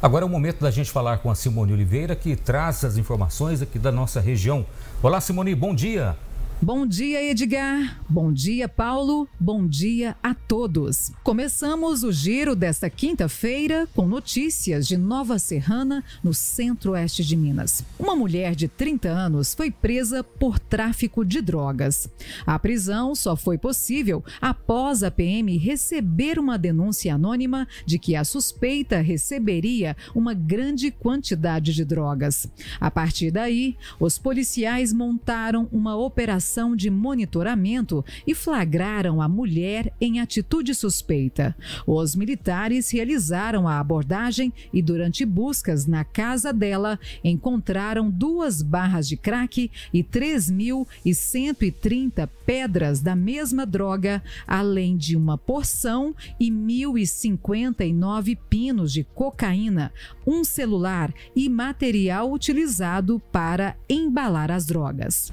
Agora é o momento da gente falar com a Simone Oliveira, que traz as informações aqui da nossa região. Olá, Simone, bom dia. Bom dia, Edgar. Bom dia, Paulo. Bom dia a todos. Começamos o giro desta quinta-feira com notícias de Nova Serrana, no centro-oeste de Minas. Uma mulher de 30 anos foi presa por tráfico de drogas. A prisão só foi possível após a PM receber uma denúncia anônima de que a suspeita receberia uma grande quantidade de drogas. A partir daí, os policiais montaram uma operação de monitoramento e flagraram a mulher em atitude suspeita. Os militares realizaram a abordagem e, durante buscas na casa dela, encontraram duas barras de crack e 3.130 pedras da mesma droga, além de uma porção e 1.059 pinos de cocaína, um celular e material utilizado para embalar as drogas.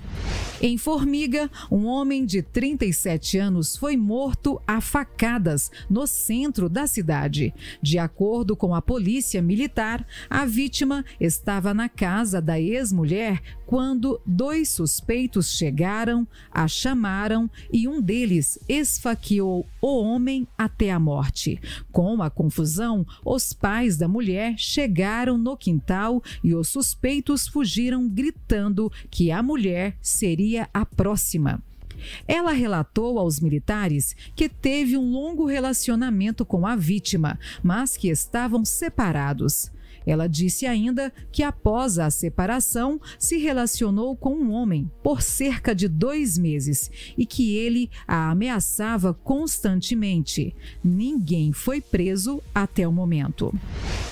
Formiga, um homem de 37 anos foi morto a facadas no centro da cidade. De acordo com a polícia militar, a vítima estava na casa da ex-mulher quando dois suspeitos chegaram, a chamaram e um deles esfaqueou o homem até a morte. Com a confusão, os pais da mulher chegaram no quintal e os suspeitos fugiram gritando que a mulher seria a próxima. Ela relatou aos militares que teve um longo relacionamento com a vítima, mas que estavam separados. Ela disse ainda que após a separação se relacionou com um homem por cerca de dois meses e que ele a ameaçava constantemente. Ninguém foi preso até o momento.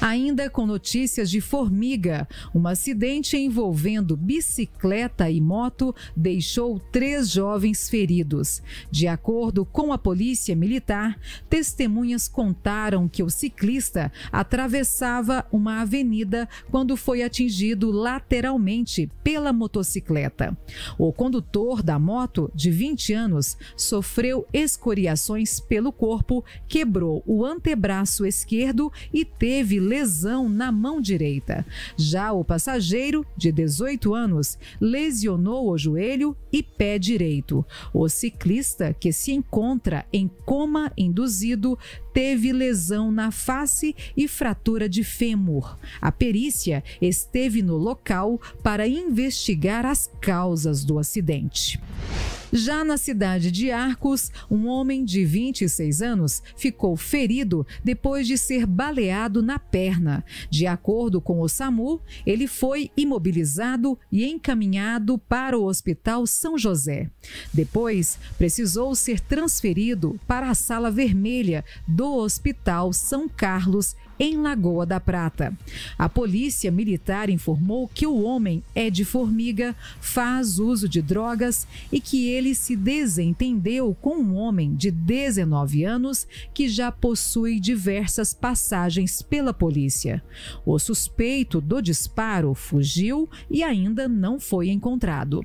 Ainda com notícias de Formiga, um acidente envolvendo bicicleta e moto deixou três jovens feridos. De acordo com a polícia militar, testemunhas contaram que o ciclista atravessava uma avenida quando foi atingido lateralmente pela motocicleta. O condutor da moto, de 20 anos, sofreu escoriações pelo corpo, quebrou o antebraço esquerdo e teve lesão na mão direita. Já o passageiro, de 18 anos, lesionou o joelho e pé direito. O ciclista, que se encontra em coma induzido, teve lesão na face e fratura de fêmur. A perícia esteve no local para investigar as causas do acidente. Já na cidade de Arcos, um homem de 26 anos ficou ferido depois de ser baleado na perna. De acordo com o SAMU, ele foi imobilizado e encaminhado para o Hospital São José. Depois, precisou ser transferido para a Sala Vermelha do Hospital São Carlos, em Lagoa da Prata. A polícia militar informou que o homem é de formiga, faz uso de drogas e que ele se desentendeu com um homem de 19 anos que já possui diversas passagens pela polícia. O suspeito do disparo fugiu e ainda não foi encontrado.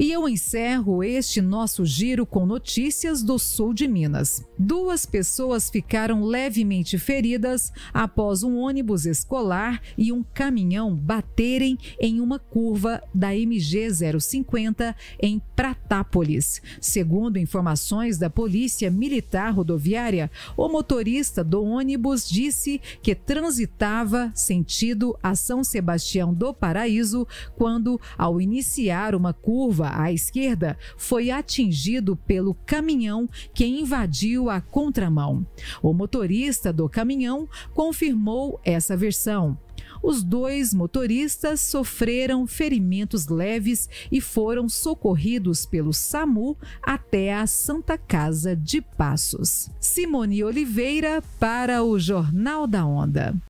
E eu encerro este nosso giro com notícias do sul de Minas. Duas pessoas ficaram levemente feridas após um ônibus escolar e um caminhão baterem em uma curva da MG 050 em Pratápolis. Segundo informações da Polícia Militar Rodoviária, o motorista do ônibus disse que transitava sentido a São Sebastião do Paraíso quando, ao iniciar uma curva à esquerda, foi atingido pelo caminhão que invadiu a contramão. O motorista do caminhão confirmou essa versão. Os dois motoristas sofreram ferimentos leves e foram socorridos pelo SAMU até a Santa Casa de Passos. Simone Oliveira para o Jornal da Onda.